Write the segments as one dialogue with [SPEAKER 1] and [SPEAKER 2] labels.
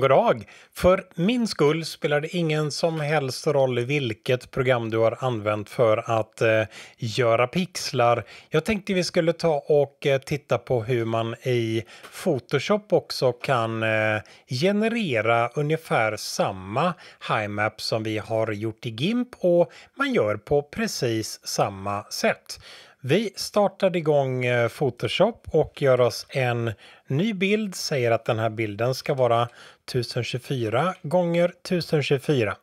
[SPEAKER 1] program går av. För min skull spelar det ingen som helst roll vilket program du har använt för att eh, göra pixlar. Jag tänkte vi skulle ta och eh, titta på hur man i Photoshop också kan eh, generera ungefär samma HiMap som vi har gjort i GIMP och man gör på precis samma sätt. Vi startar igång eh, Photoshop och gör oss en ny bild. Säger att den här bilden ska vara 1024 gånger 1024.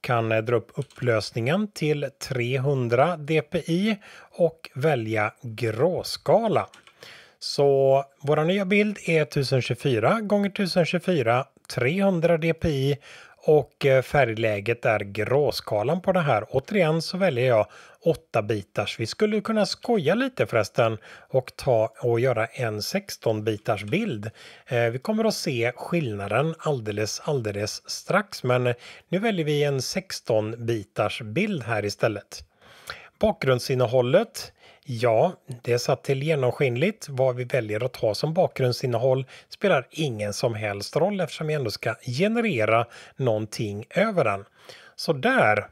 [SPEAKER 1] Kan eh, dra upp upplösningen till 300 dpi och välja gråskala. Så vår nya bild är 1024 gånger 1024 300 dpi och eh, färgläget är gråskalan på det här. Återigen så väljer jag 8 bitars. Vi skulle kunna skoja lite förresten och ta och göra en 16 bitars bild. Eh, vi kommer att se skillnaden alldeles alldeles strax men nu väljer vi en 16 bitars bild här istället. Bakgrundsinnehållet Ja, det är satt till genomskinligt. Vad vi väljer att ha som bakgrundsinnehåll spelar ingen som helst roll eftersom vi ändå ska generera någonting över den. Så där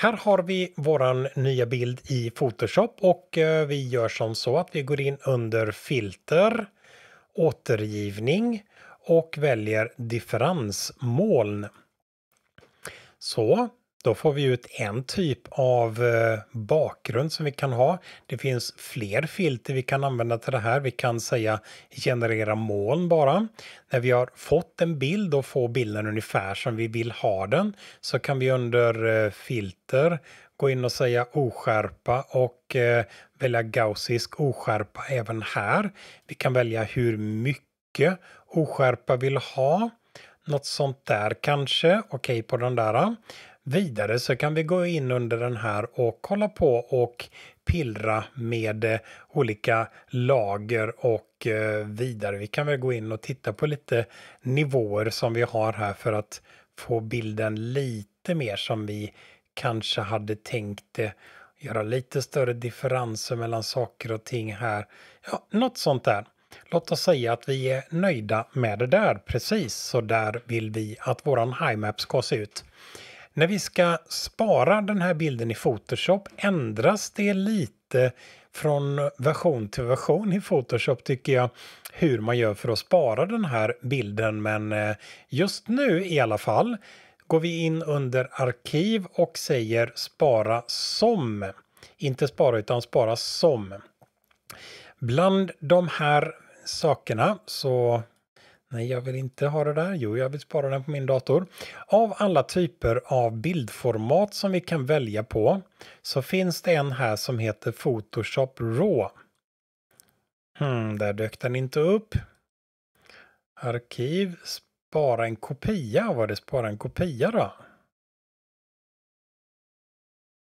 [SPEAKER 1] här har vi våran nya bild i Photoshop och eh, vi gör som så att vi går in under filter, återgivning och väljer differensmoln. Så då får vi ut en typ av eh, bakgrund som vi kan ha. Det finns fler filter vi kan använda till det här. Vi kan säga generera moln bara. När vi har fått en bild och får bilden ungefär som vi vill ha den så kan vi under eh, filter gå in och säga oskärpa och eh, välja gaussisk oskärpa även här. Vi kan välja hur mycket oskärpa vill ha. Något sånt där kanske. Okej okay på den där. Vidare så kan vi gå in under den här och kolla på och pillra med eh, olika lager och eh, vidare. Vi kan väl gå in och titta på lite nivåer som vi har här för att få bilden lite mer som vi kanske hade tänkt det. Eh, göra lite större differenser mellan saker och ting här. Ja, något sånt där. Låt oss säga att vi är nöjda med det där. Precis så där vill vi att våran HiMap ska se ut. När vi ska spara den här bilden i Photoshop ändras det lite från version till version i Photoshop tycker jag hur man gör för att spara den här bilden men eh, just nu i alla fall går vi in under arkiv och säger spara som. Inte spara utan spara som. Bland de här sakerna så Nej, jag vill inte ha det där. Jo, jag vill spara den på min dator. Av alla typer av bildformat som vi kan välja på så finns det en här som heter Photoshop RAW. Hmm, där dök den inte upp. Arkiv, spara en kopia. Var det spara en kopia då?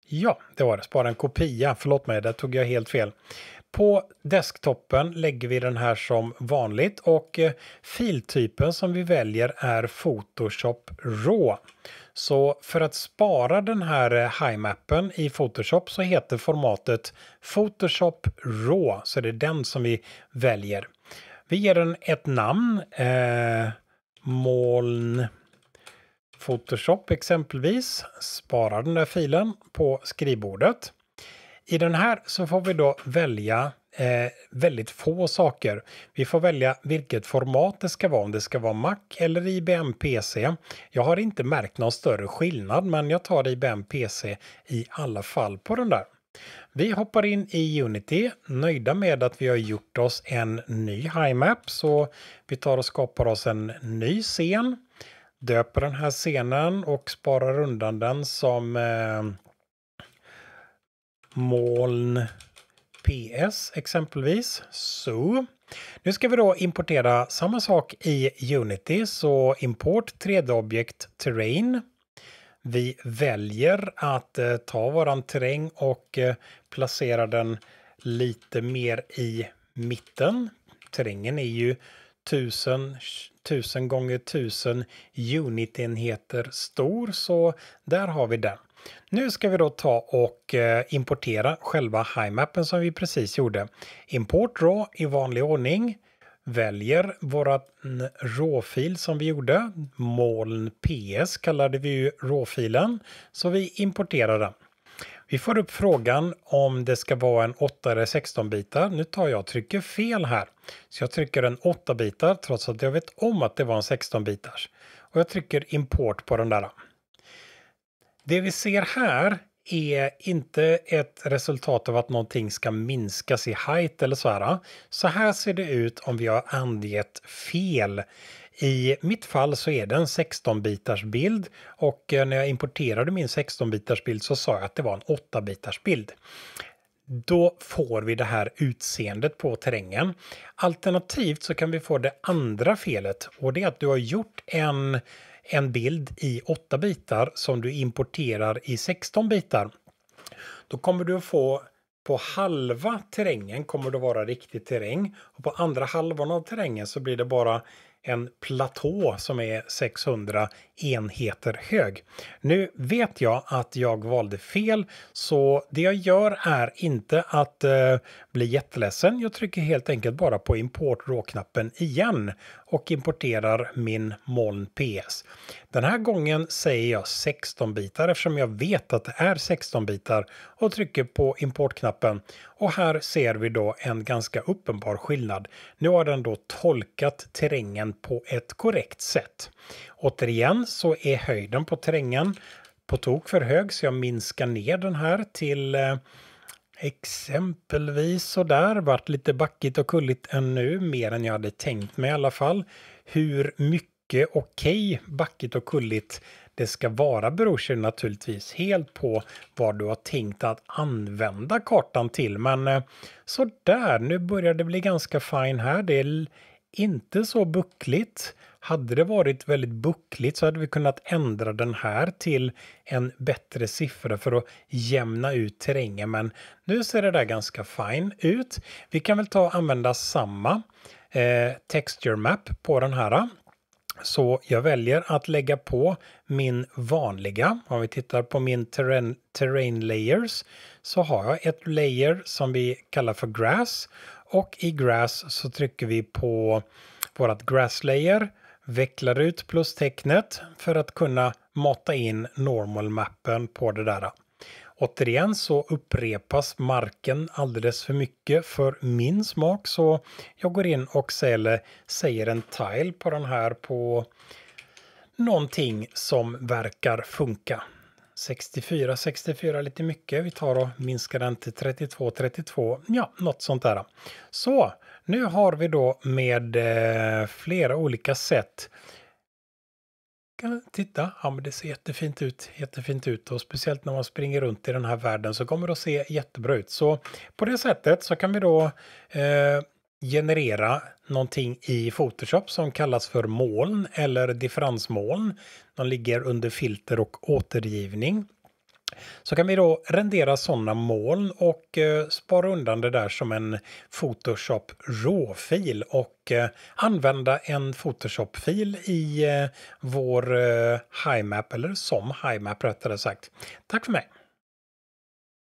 [SPEAKER 1] Ja, det var det. Spara en kopia. Förlåt mig, där tog jag helt fel. På desktopen lägger vi den här som vanligt och eh, filtypen som vi väljer är Photoshop RAW. Så för att spara den här eh, HiMappen i Photoshop så heter formatet Photoshop RAW, så det är den som vi väljer. Vi ger den ett namn, eh, moln Photoshop exempelvis, sparar den där filen på skrivbordet. I den här så får vi då välja eh, väldigt få saker. Vi får välja vilket format det ska vara, om det ska vara Mac eller IBM PC. Jag har inte märkt någon större skillnad, men jag tar IBM PC i alla fall på den där. Vi hoppar in i Unity, nöjda med att vi har gjort oss en ny HiMap, så vi tar och skapar oss en ny scen, döper den här scenen och sparar undan den som eh, moln PS exempelvis. Så. Nu ska vi då importera samma sak i Unity, så import 3D-objekt terrain. Vi väljer att eh, ta våran terräng och eh, placera den lite mer i mitten. Terrängen är ju 1000, 1000 gånger 1000 unitenheter stor, så där har vi den. Nu ska vi då ta och eh, importera själva HiMappen som vi precis gjorde. Import RAW i vanlig ordning. Väljer vår RAW-fil som vi gjorde. MolnPS kallade vi ju RAW-filen. Så vi importerar den. Vi får upp frågan om det ska vara en 8 eller 16 bitar. Nu tar jag och trycker fel här. Så jag trycker en 8 bitar trots att jag vet om att det var en 16 bitars. Och jag trycker import på den där. Det vi ser här är inte ett resultat av att någonting ska minskas i height eller så här. Så här ser det ut om vi har angett fel. I mitt fall så är det en 16-bitars bild och eh, när jag importerade min 16-bitars bild så sa jag att det var en 8-bitars bild. Då får vi det här utseendet på terrängen. Alternativt så kan vi få det andra felet och det är att du har gjort en en bild i 8 bitar som du importerar i 16 bitar. Då kommer du att få på halva terrängen kommer det vara riktig terräng och på andra halvan av terrängen så blir det bara en platå som är 600 enheter hög. Nu vet jag att jag valde fel, så det jag gör är inte att eh, bli jätteledsen. Jag trycker helt enkelt bara på import raw-knappen igen och importerar min moln PS. Den här gången säger jag 16 bitar eftersom jag vet att det är 16 bitar och trycker på importknappen. Och här ser vi då en ganska uppenbar skillnad. Nu har den då tolkat terrängen på ett korrekt sätt. Återigen så är höjden på terrängen på tok för hög så jag minskar ner den här till eh, exempelvis sådär. Vart lite backigt och kulligt ännu, mer än jag hade tänkt mig i alla fall. Hur mycket okej okay, backigt och kulligt det ska vara beror sig naturligtvis helt på vad du har tänkt att använda kartan till. Men eh, så där, nu börjar det bli ganska fine här. Det är inte så buckligt. Hade det varit väldigt buckligt så hade vi kunnat ändra den här till en bättre siffra för att jämna ut terrängen. Men nu ser det där ganska fine ut. Vi kan väl ta och använda samma eh, texture map på den här. Så jag väljer att lägga på min vanliga. Om vi tittar på min terrain, terrain layers så har jag ett layer som vi kallar för grass och i Grass så trycker vi på vårt Grass Layer, vecklar ut plustecknet för att kunna mata in normal-mappen på det där. Återigen så upprepas marken alldeles för mycket för min smak så jag går in och säger, säger en tile på den här på någonting som verkar funka. 64, 64 lite mycket. Vi tar och minskar den till 32, 32. Ja, något sånt där. Så nu har vi då med eh, flera olika sätt titta, ja men det ser jättefint ut, jättefint ut och speciellt när man springer runt i den här världen så kommer det att se jättebra ut. Så på det sättet så kan vi då eh, generera någonting i Photoshop som kallas för moln eller differensmoln. De ligger under filter och återgivning. Så kan vi då rendera sådana moln och eh, spara undan det där som en Photoshop RAW-fil och eh, använda en Photoshop-fil i eh, vår eh, HiMap eller som HiMap rättare sagt. Tack för mig!